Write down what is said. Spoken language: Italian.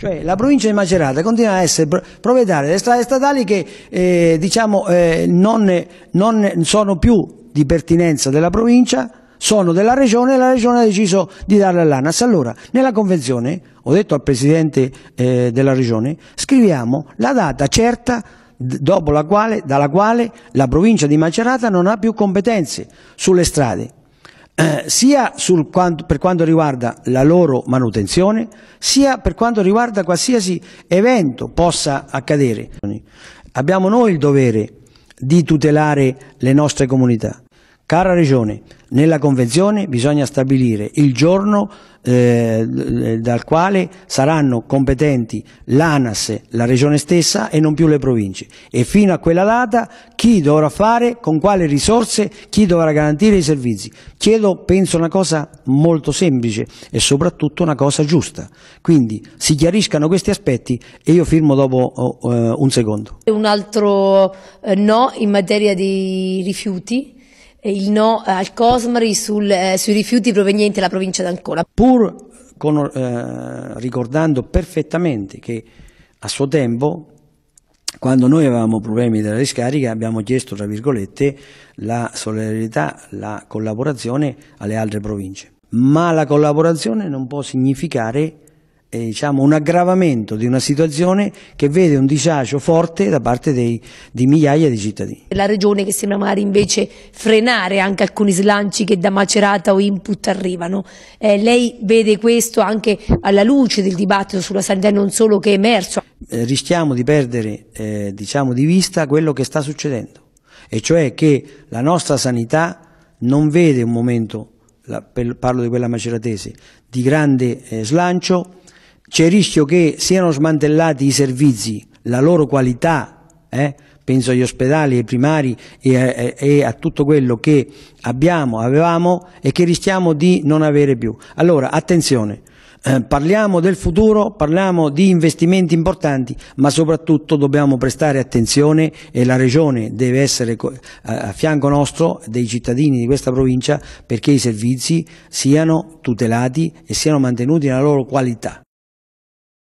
Cioè, la provincia di Macerata continua a essere proprietaria delle strade statali che eh, diciamo, eh, non, non, sono più di pertinenza della provincia, sono della regione e la regione ha deciso di darle all'ANAS. Allora, nella convenzione, ho detto al presidente eh, della regione, scriviamo la data certa dopo la quale, dalla quale la provincia di Macerata non ha più competenze sulle strade. Eh, sia sul, quanto, per quanto riguarda la loro manutenzione, sia per quanto riguarda qualsiasi evento possa accadere. Abbiamo noi il dovere di tutelare le nostre comunità. Cara Regione, nella Convenzione bisogna stabilire il giorno eh, dal quale saranno competenti l'ANAS, la Regione stessa e non più le province. E fino a quella data chi dovrà fare, con quale risorse, chi dovrà garantire i servizi. Chiedo, penso, una cosa molto semplice e soprattutto una cosa giusta. Quindi si chiariscano questi aspetti e io firmo dopo oh, eh, un secondo. Un altro eh, no in materia di rifiuti il no eh, al Cosmari sul, eh, sui rifiuti provenienti dalla provincia d'Ancona. Pur con, eh, ricordando perfettamente che a suo tempo, quando noi avevamo problemi della discarica, abbiamo chiesto, tra virgolette, la solidarietà, la collaborazione alle altre province. Ma la collaborazione non può significare eh, diciamo, un aggravamento di una situazione che vede un disagio forte da parte dei, di migliaia di cittadini. La regione che sembra magari invece frenare anche alcuni slanci che da Macerata o Input arrivano. Eh, lei vede questo anche alla luce del dibattito sulla sanità non solo che è emerso? Eh, rischiamo di perdere eh, diciamo, di vista quello che sta succedendo e cioè che la nostra sanità non vede un momento, parlo di quella maceratese, di grande eh, slancio c'è il rischio che siano smantellati i servizi, la loro qualità, eh? penso agli ospedali, ai primari e a, e a, tutto quello che abbiamo, avevamo e che rischiamo di non avere più. Allora, attenzione, eh, parliamo del futuro, parliamo di investimenti importanti, ma soprattutto dobbiamo prestare attenzione e la Regione deve essere a fianco nostro, dei cittadini di questa provincia, perché i servizi siano tutelati e siano mantenuti nella loro qualità.